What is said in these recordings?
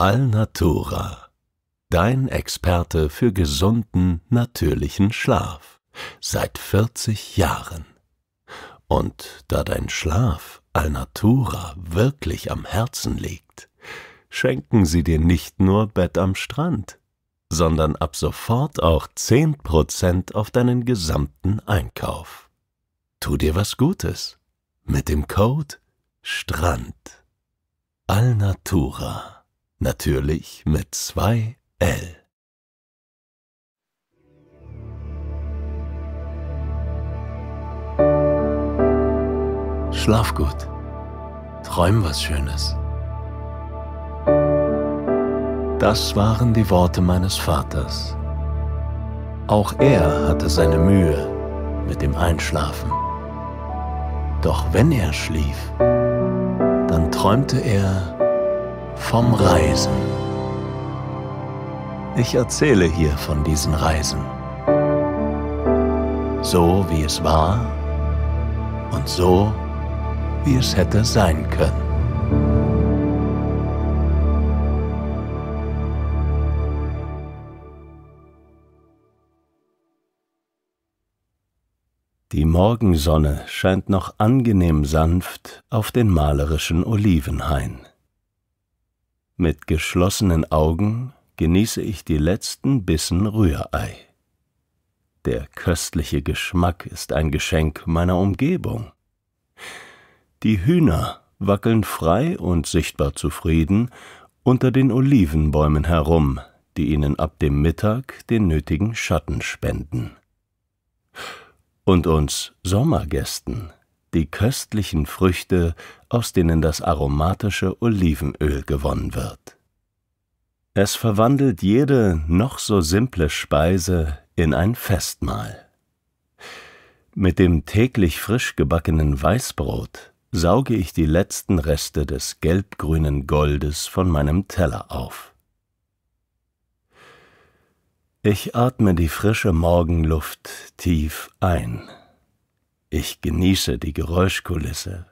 Alnatura, dein Experte für gesunden, natürlichen Schlaf seit 40 Jahren. Und da dein Schlaf Alnatura wirklich am Herzen liegt, schenken sie dir nicht nur Bett am Strand, sondern ab sofort auch 10% auf deinen gesamten Einkauf. Tu dir was Gutes mit dem Code STRAND. Alnatura. Natürlich mit 2 L. Schlaf gut. Träum was Schönes. Das waren die Worte meines Vaters. Auch er hatte seine Mühe mit dem Einschlafen. Doch wenn er schlief, dann träumte er vom Reisen. Ich erzähle hier von diesen Reisen. So wie es war und so wie es hätte sein können. Die Morgensonne scheint noch angenehm sanft auf den malerischen Olivenhain. Mit geschlossenen Augen genieße ich die letzten Bissen Rührei. Der köstliche Geschmack ist ein Geschenk meiner Umgebung. Die Hühner wackeln frei und sichtbar zufrieden unter den Olivenbäumen herum, die ihnen ab dem Mittag den nötigen Schatten spenden. Und uns Sommergästen die köstlichen Früchte, aus denen das aromatische Olivenöl gewonnen wird. Es verwandelt jede noch so simple Speise in ein Festmahl. Mit dem täglich frisch gebackenen Weißbrot sauge ich die letzten Reste des gelbgrünen Goldes von meinem Teller auf. Ich atme die frische Morgenluft tief ein. Ich genieße die Geräuschkulisse,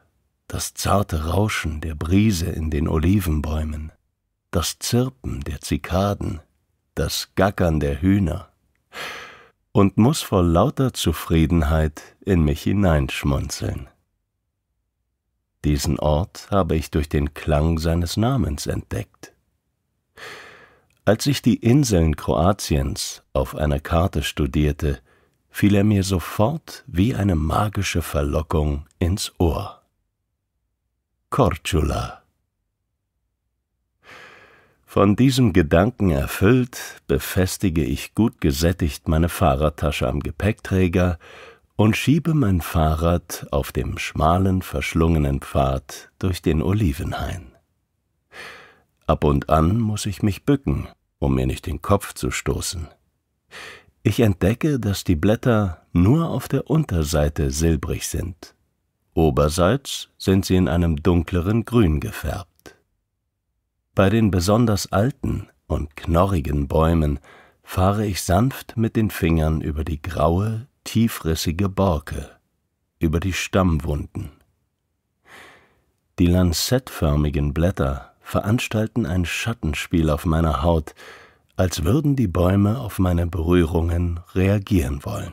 das zarte Rauschen der Brise in den Olivenbäumen, das Zirpen der Zikaden, das Gackern der Hühner und muss vor lauter Zufriedenheit in mich hineinschmunzeln. Diesen Ort habe ich durch den Klang seines Namens entdeckt. Als ich die Inseln Kroatiens auf einer Karte studierte, fiel er mir sofort wie eine magische Verlockung ins Ohr. Korčula. Von diesem Gedanken erfüllt, befestige ich gut gesättigt meine Fahrradtasche am Gepäckträger und schiebe mein Fahrrad auf dem schmalen, verschlungenen Pfad durch den Olivenhain. Ab und an muss ich mich bücken, um mir nicht den Kopf zu stoßen. Ich entdecke, dass die Blätter nur auf der Unterseite silbrig sind. Oberseits sind sie in einem dunkleren Grün gefärbt. Bei den besonders alten und knorrigen Bäumen fahre ich sanft mit den Fingern über die graue, tiefrissige Borke, über die Stammwunden. Die lanzettförmigen Blätter veranstalten ein Schattenspiel auf meiner Haut, als würden die Bäume auf meine Berührungen reagieren wollen.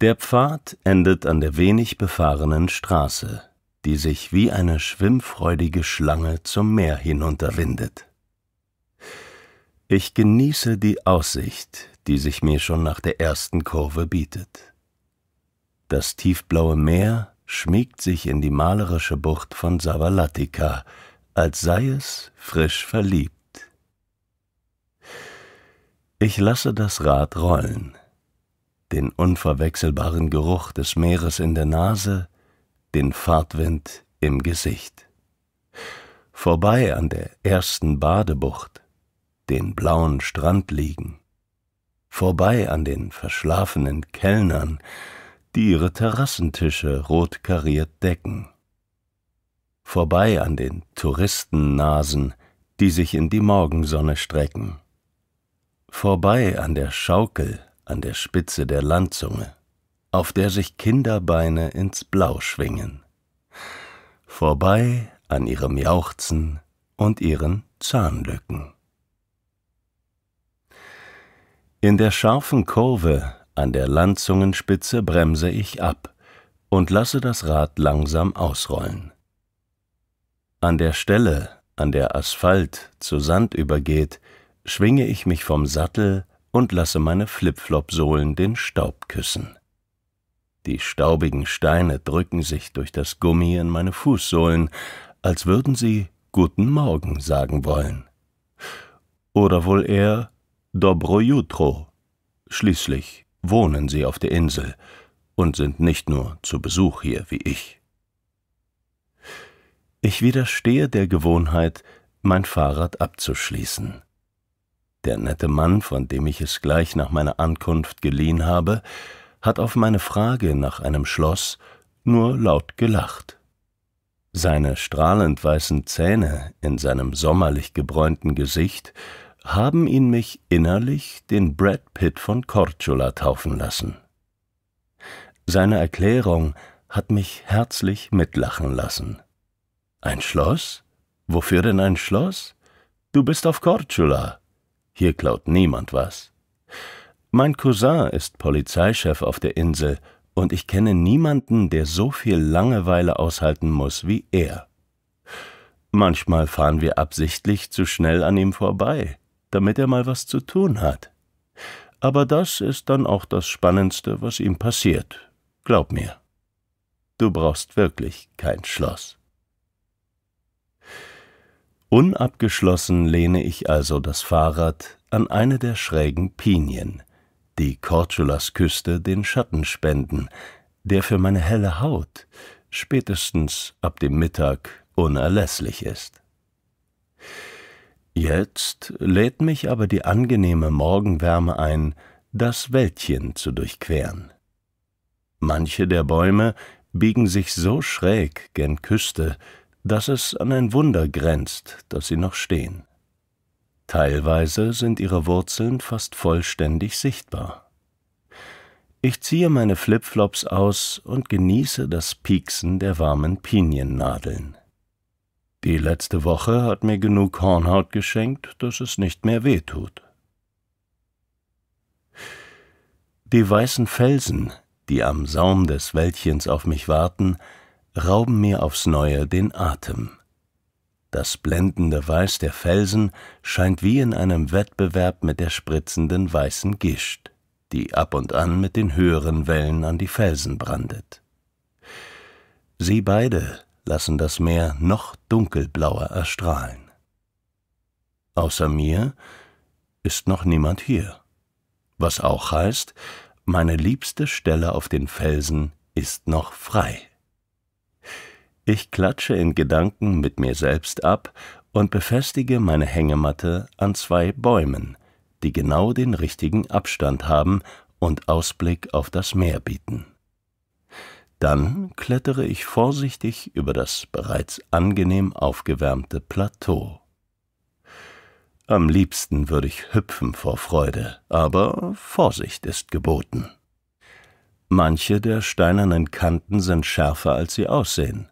Der Pfad endet an der wenig befahrenen Straße, die sich wie eine schwimmfreudige Schlange zum Meer hinunterwindet. Ich genieße die Aussicht, die sich mir schon nach der ersten Kurve bietet. Das tiefblaue Meer schmiegt sich in die malerische Bucht von Savalatika, als sei es frisch verliebt. Ich lasse das Rad rollen, den unverwechselbaren Geruch des Meeres in der Nase, den Fahrtwind im Gesicht. Vorbei an der ersten Badebucht, den blauen Strand liegen, vorbei an den verschlafenen Kellnern, die ihre Terrassentische rot kariert decken, vorbei an den Touristennasen, die sich in die Morgensonne strecken, vorbei an der Schaukel an der Spitze der Landzunge, auf der sich Kinderbeine ins Blau schwingen, vorbei an ihrem Jauchzen und ihren Zahnlücken. In der scharfen Kurve an der Landzungenspitze bremse ich ab und lasse das Rad langsam ausrollen. An der Stelle, an der Asphalt zu Sand übergeht, schwinge ich mich vom Sattel und lasse meine Flipflop-Sohlen den Staub küssen. Die staubigen Steine drücken sich durch das Gummi in meine Fußsohlen, als würden sie Guten Morgen sagen wollen. Oder wohl eher Dobro Jutro. Schließlich wohnen sie auf der Insel und sind nicht nur zu Besuch hier wie ich. Ich widerstehe der Gewohnheit, mein Fahrrad abzuschließen. Der nette Mann, von dem ich es gleich nach meiner Ankunft geliehen habe, hat auf meine Frage nach einem Schloss nur laut gelacht. Seine strahlend weißen Zähne in seinem sommerlich gebräunten Gesicht haben ihn mich innerlich den Brad Pitt von Corcula taufen lassen. Seine Erklärung hat mich herzlich mitlachen lassen. Ein Schloss? Wofür denn ein Schloss? Du bist auf Korčula. Hier klaut niemand was. Mein Cousin ist Polizeichef auf der Insel, und ich kenne niemanden, der so viel Langeweile aushalten muss wie er. Manchmal fahren wir absichtlich zu schnell an ihm vorbei, damit er mal was zu tun hat. Aber das ist dann auch das Spannendste, was ihm passiert. Glaub mir. Du brauchst wirklich kein Schloss. Unabgeschlossen lehne ich also das Fahrrad an eine der schrägen Pinien, die Cortulas Küste den Schatten spenden, der für meine helle Haut spätestens ab dem Mittag unerlässlich ist. Jetzt lädt mich aber die angenehme Morgenwärme ein, das Wäldchen zu durchqueren. Manche der Bäume biegen sich so schräg gen Küste, dass es an ein Wunder grenzt, dass sie noch stehen. Teilweise sind ihre Wurzeln fast vollständig sichtbar. Ich ziehe meine Flipflops aus und genieße das Pieksen der warmen Piniennadeln. Die letzte Woche hat mir genug Hornhaut geschenkt, dass es nicht mehr wehtut. Die weißen Felsen, die am Saum des Wäldchens auf mich warten, rauben mir aufs neue den Atem. Das blendende Weiß der Felsen scheint wie in einem Wettbewerb mit der spritzenden weißen Gischt, die ab und an mit den höheren Wellen an die Felsen brandet. Sie beide lassen das Meer noch dunkelblauer erstrahlen. Außer mir ist noch niemand hier, was auch heißt, meine liebste Stelle auf den Felsen ist noch frei. Ich klatsche in Gedanken mit mir selbst ab und befestige meine Hängematte an zwei Bäumen, die genau den richtigen Abstand haben und Ausblick auf das Meer bieten. Dann klettere ich vorsichtig über das bereits angenehm aufgewärmte Plateau. Am liebsten würde ich hüpfen vor Freude, aber Vorsicht ist geboten. Manche der steinernen Kanten sind schärfer, als sie aussehen.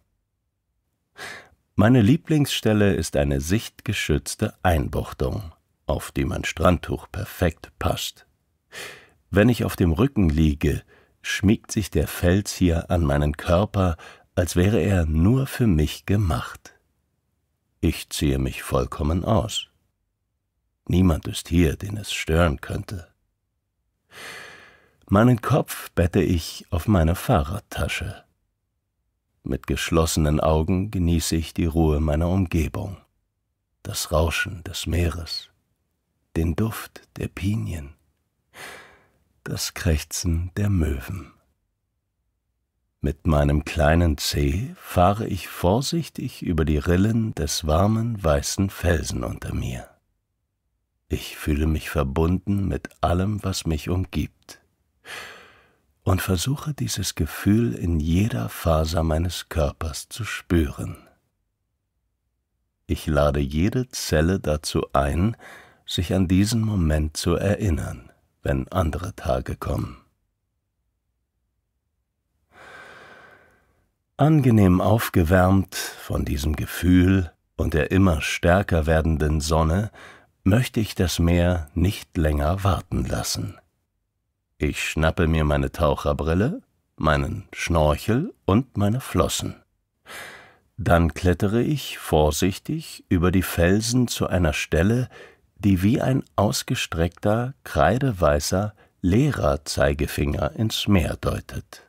Meine Lieblingsstelle ist eine sichtgeschützte Einbuchtung, auf die mein Strandtuch perfekt passt. Wenn ich auf dem Rücken liege, schmiegt sich der Fels hier an meinen Körper, als wäre er nur für mich gemacht. Ich ziehe mich vollkommen aus. Niemand ist hier, den es stören könnte. Meinen Kopf bette ich auf meine Fahrradtasche. Mit geschlossenen Augen genieße ich die Ruhe meiner Umgebung, das Rauschen des Meeres, den Duft der Pinien, das Krächzen der Möwen. Mit meinem kleinen Zeh fahre ich vorsichtig über die Rillen des warmen weißen Felsen unter mir. Ich fühle mich verbunden mit allem, was mich umgibt und versuche dieses Gefühl in jeder Faser meines Körpers zu spüren. Ich lade jede Zelle dazu ein, sich an diesen Moment zu erinnern, wenn andere Tage kommen. Angenehm aufgewärmt von diesem Gefühl und der immer stärker werdenden Sonne möchte ich das Meer nicht länger warten lassen. Ich schnappe mir meine Taucherbrille, meinen Schnorchel und meine Flossen. Dann klettere ich vorsichtig über die Felsen zu einer Stelle, die wie ein ausgestreckter, kreideweißer, leerer Zeigefinger ins Meer deutet.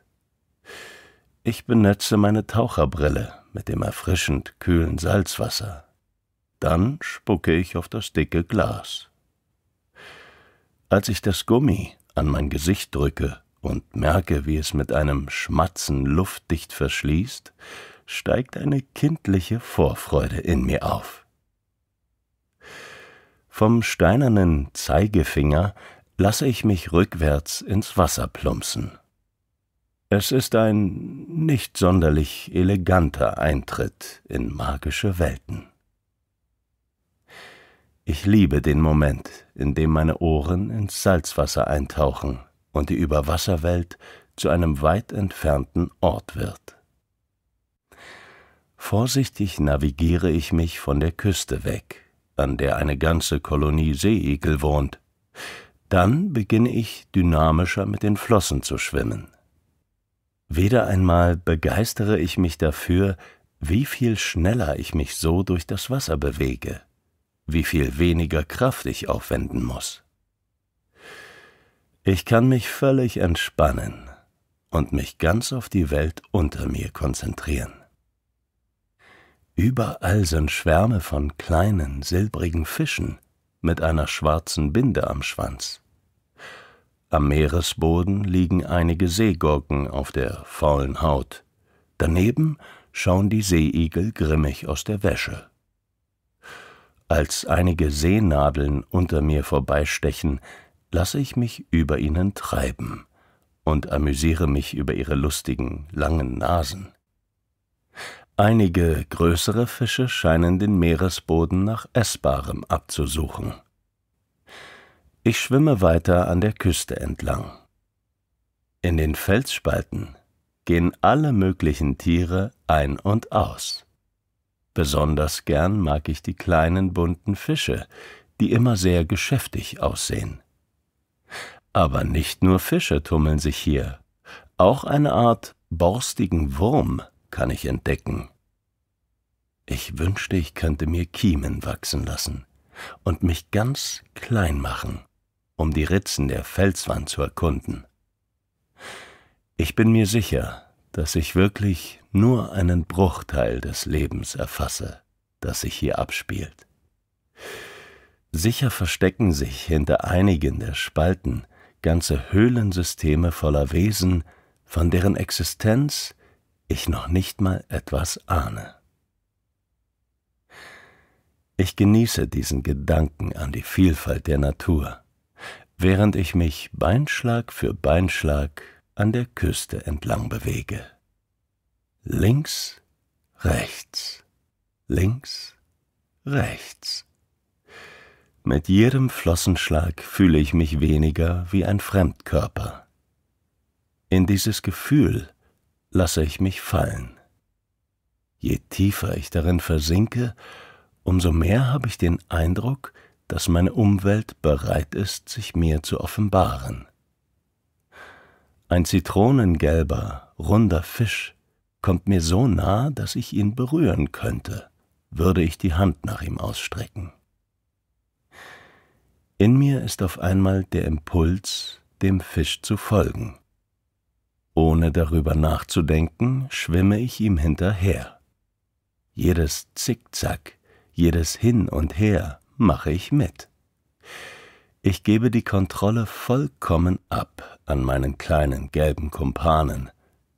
Ich benetze meine Taucherbrille mit dem erfrischend kühlen Salzwasser. Dann spucke ich auf das dicke Glas. Als ich das Gummi an mein Gesicht drücke und merke, wie es mit einem Schmatzen luftdicht verschließt, steigt eine kindliche Vorfreude in mir auf. Vom steinernen Zeigefinger lasse ich mich rückwärts ins Wasser plumpsen. Es ist ein nicht sonderlich eleganter Eintritt in magische Welten. Ich liebe den Moment, in dem meine Ohren ins Salzwasser eintauchen und die Überwasserwelt zu einem weit entfernten Ort wird. Vorsichtig navigiere ich mich von der Küste weg, an der eine ganze Kolonie Seeigel wohnt. Dann beginne ich dynamischer mit den Flossen zu schwimmen. Wieder einmal begeistere ich mich dafür, wie viel schneller ich mich so durch das Wasser bewege wie viel weniger Kraft ich aufwenden muss. Ich kann mich völlig entspannen und mich ganz auf die Welt unter mir konzentrieren. Überall sind Schwärme von kleinen, silbrigen Fischen mit einer schwarzen Binde am Schwanz. Am Meeresboden liegen einige Seegurken auf der faulen Haut. Daneben schauen die Seeigel grimmig aus der Wäsche. Als einige Seenadeln unter mir vorbeistechen, lasse ich mich über ihnen treiben und amüsiere mich über ihre lustigen, langen Nasen. Einige größere Fische scheinen den Meeresboden nach Essbarem abzusuchen. Ich schwimme weiter an der Küste entlang. In den Felsspalten gehen alle möglichen Tiere ein und aus. Besonders gern mag ich die kleinen bunten Fische, die immer sehr geschäftig aussehen. Aber nicht nur Fische tummeln sich hier, auch eine Art borstigen Wurm kann ich entdecken. Ich wünschte, ich könnte mir Kiemen wachsen lassen und mich ganz klein machen, um die Ritzen der Felswand zu erkunden. Ich bin mir sicher, dass ich wirklich nur einen Bruchteil des Lebens erfasse, das sich hier abspielt. Sicher verstecken sich hinter einigen der Spalten ganze Höhlensysteme voller Wesen, von deren Existenz ich noch nicht mal etwas ahne. Ich genieße diesen Gedanken an die Vielfalt der Natur, während ich mich Beinschlag für Beinschlag an der Küste entlang bewege links, rechts, links, rechts. Mit jedem Flossenschlag fühle ich mich weniger wie ein Fremdkörper. In dieses Gefühl lasse ich mich fallen. Je tiefer ich darin versinke, umso mehr habe ich den Eindruck, dass meine Umwelt bereit ist, sich mir zu offenbaren. Ein zitronengelber, runder Fisch kommt mir so nah, dass ich ihn berühren könnte, würde ich die Hand nach ihm ausstrecken. In mir ist auf einmal der Impuls, dem Fisch zu folgen. Ohne darüber nachzudenken, schwimme ich ihm hinterher. Jedes Zickzack, jedes Hin und Her mache ich mit. Ich gebe die Kontrolle vollkommen ab an meinen kleinen gelben Kumpanen,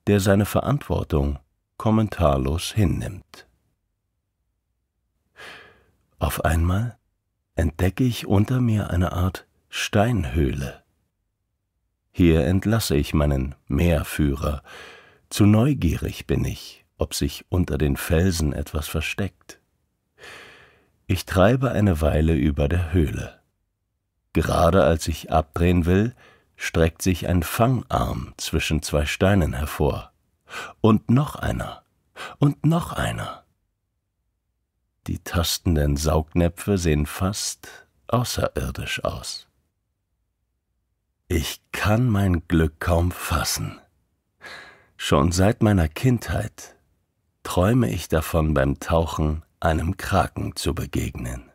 der seine Verantwortung kommentarlos hinnimmt. Auf einmal entdecke ich unter mir eine Art Steinhöhle. Hier entlasse ich meinen Meerführer. Zu neugierig bin ich, ob sich unter den Felsen etwas versteckt. Ich treibe eine Weile über der Höhle. Gerade als ich abdrehen will, streckt sich ein Fangarm zwischen zwei Steinen hervor. Und noch einer. Und noch einer. Die tastenden Saugnäpfe sehen fast außerirdisch aus. Ich kann mein Glück kaum fassen. Schon seit meiner Kindheit träume ich davon, beim Tauchen einem Kraken zu begegnen.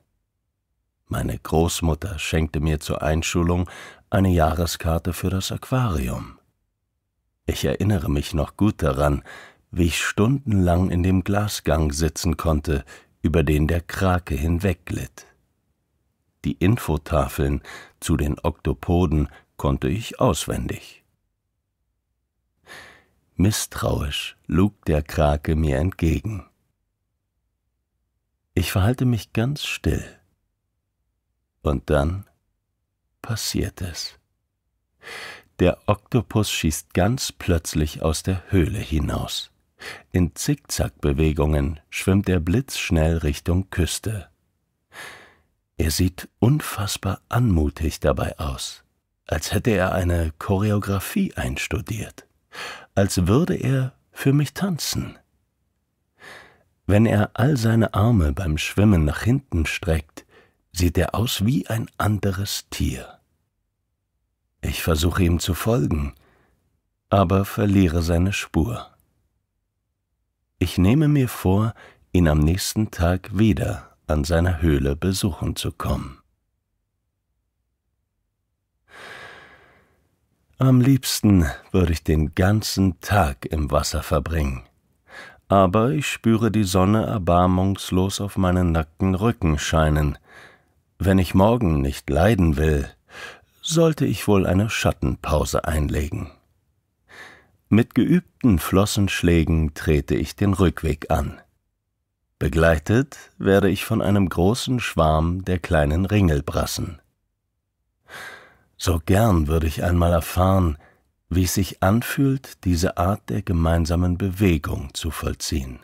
Meine Großmutter schenkte mir zur Einschulung eine Jahreskarte für das Aquarium. Ich erinnere mich noch gut daran, wie ich stundenlang in dem Glasgang sitzen konnte, über den der Krake hinwegglitt. Die Infotafeln zu den Oktopoden konnte ich auswendig. Misstrauisch lug der Krake mir entgegen. Ich verhalte mich ganz still und dann passiert es. Der Oktopus schießt ganz plötzlich aus der Höhle hinaus. In Zickzackbewegungen schwimmt er blitzschnell Richtung Küste. Er sieht unfassbar anmutig dabei aus, als hätte er eine Choreografie einstudiert, als würde er für mich tanzen. Wenn er all seine Arme beim Schwimmen nach hinten streckt, sieht er aus wie ein anderes Tier. Ich versuche ihm zu folgen, aber verliere seine Spur. Ich nehme mir vor, ihn am nächsten Tag wieder an seiner Höhle besuchen zu kommen. Am liebsten würde ich den ganzen Tag im Wasser verbringen, aber ich spüre die Sonne erbarmungslos auf meinen nackten Rücken scheinen, wenn ich morgen nicht leiden will, sollte ich wohl eine Schattenpause einlegen. Mit geübten Flossenschlägen trete ich den Rückweg an. Begleitet werde ich von einem großen Schwarm der kleinen Ringelbrassen. So gern würde ich einmal erfahren, wie es sich anfühlt, diese Art der gemeinsamen Bewegung zu vollziehen.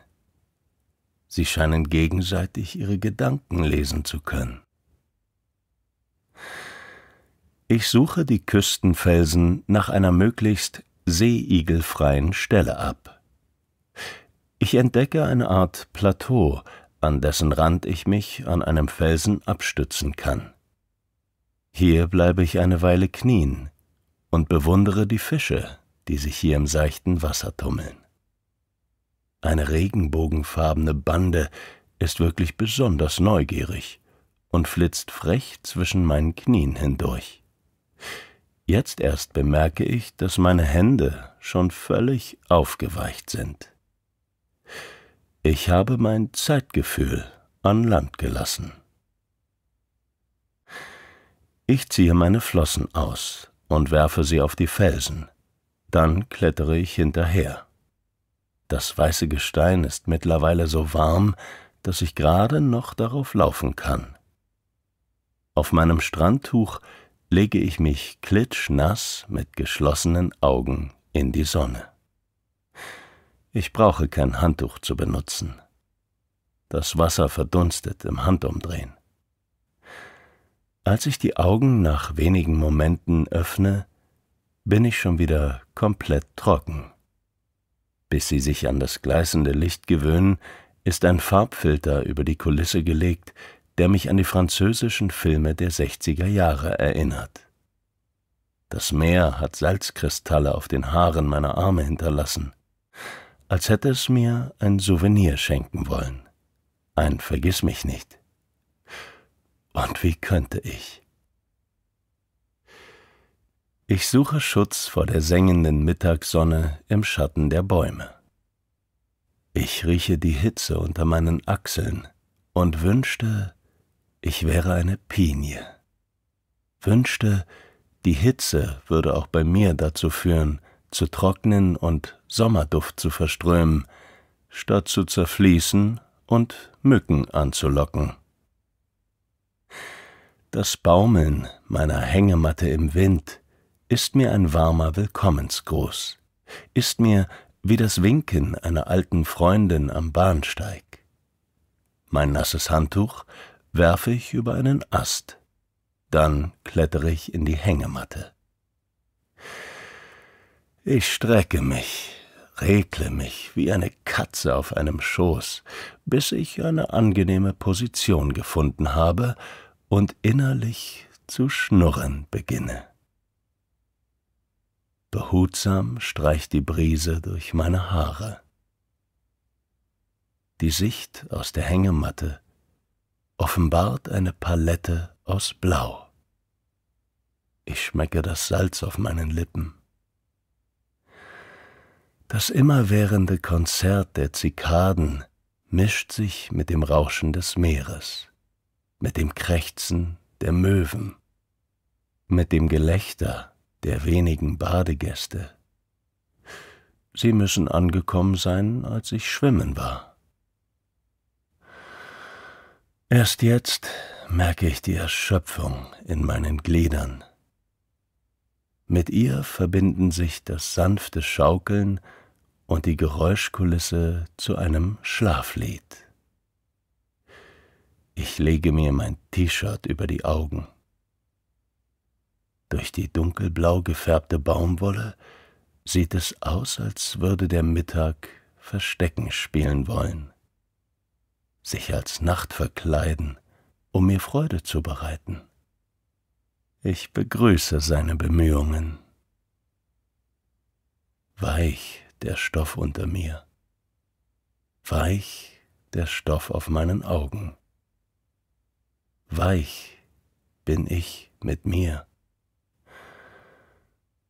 Sie scheinen gegenseitig ihre Gedanken lesen zu können. Ich suche die Küstenfelsen nach einer möglichst seeigelfreien Stelle ab. Ich entdecke eine Art Plateau, an dessen Rand ich mich an einem Felsen abstützen kann. Hier bleibe ich eine Weile knien und bewundere die Fische, die sich hier im seichten Wasser tummeln. Eine regenbogenfarbene Bande ist wirklich besonders neugierig und flitzt frech zwischen meinen Knien hindurch. Jetzt erst bemerke ich, dass meine Hände schon völlig aufgeweicht sind. Ich habe mein Zeitgefühl an Land gelassen. Ich ziehe meine Flossen aus und werfe sie auf die Felsen. Dann klettere ich hinterher. Das weiße Gestein ist mittlerweile so warm, dass ich gerade noch darauf laufen kann. Auf meinem Strandtuch lege ich mich klitschnass mit geschlossenen Augen in die Sonne. Ich brauche kein Handtuch zu benutzen. Das Wasser verdunstet im Handumdrehen. Als ich die Augen nach wenigen Momenten öffne, bin ich schon wieder komplett trocken. Bis sie sich an das gleißende Licht gewöhnen, ist ein Farbfilter über die Kulisse gelegt, der mich an die französischen Filme der 60er Jahre erinnert. Das Meer hat Salzkristalle auf den Haaren meiner Arme hinterlassen, als hätte es mir ein Souvenir schenken wollen. Ein Vergiss mich nicht. Und wie könnte ich? Ich suche Schutz vor der sengenden Mittagssonne im Schatten der Bäume. Ich rieche die Hitze unter meinen Achseln und wünschte, ich wäre eine Pinie. Wünschte, die Hitze würde auch bei mir dazu führen, zu trocknen und Sommerduft zu verströmen, statt zu zerfließen und Mücken anzulocken. Das Baumeln meiner Hängematte im Wind ist mir ein warmer Willkommensgruß, ist mir wie das Winken einer alten Freundin am Bahnsteig. Mein nasses Handtuch werfe ich über einen Ast, dann klettere ich in die Hängematte. Ich strecke mich, regle mich wie eine Katze auf einem Schoß, bis ich eine angenehme Position gefunden habe und innerlich zu schnurren beginne. Behutsam streicht die Brise durch meine Haare. Die Sicht aus der Hängematte offenbart eine Palette aus Blau. Ich schmecke das Salz auf meinen Lippen. Das immerwährende Konzert der Zikaden mischt sich mit dem Rauschen des Meeres, mit dem Krächzen der Möwen, mit dem Gelächter der wenigen Badegäste. Sie müssen angekommen sein, als ich schwimmen war. Erst jetzt merke ich die Erschöpfung in meinen Gliedern. Mit ihr verbinden sich das sanfte Schaukeln und die Geräuschkulisse zu einem Schlaflied. Ich lege mir mein T-Shirt über die Augen. Durch die dunkelblau gefärbte Baumwolle sieht es aus, als würde der Mittag Verstecken spielen wollen sich als Nacht verkleiden, um mir Freude zu bereiten. Ich begrüße seine Bemühungen. Weich der Stoff unter mir, weich der Stoff auf meinen Augen, weich bin ich mit mir.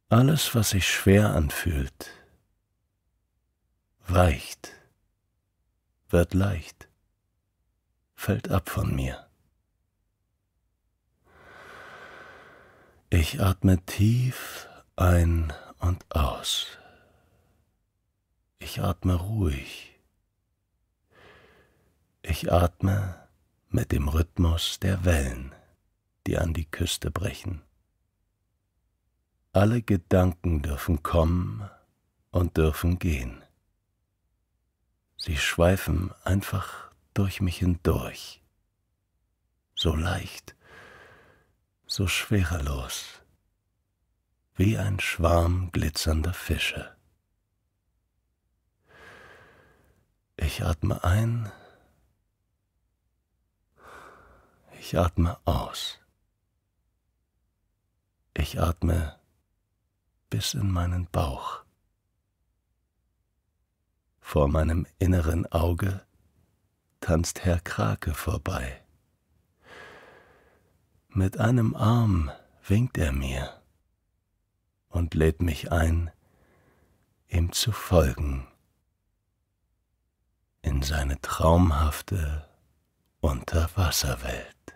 Alles, was sich schwer anfühlt, weicht, wird leicht fällt ab von mir. Ich atme tief ein und aus. Ich atme ruhig. Ich atme mit dem Rhythmus der Wellen, die an die Küste brechen. Alle Gedanken dürfen kommen und dürfen gehen. Sie schweifen einfach durch mich hindurch. So leicht, so schwerelos, wie ein Schwarm glitzernder Fische. Ich atme ein, ich atme aus, ich atme bis in meinen Bauch. Vor meinem inneren Auge tanzt Herr Krake vorbei. Mit einem Arm winkt er mir und lädt mich ein, ihm zu folgen in seine traumhafte Unterwasserwelt.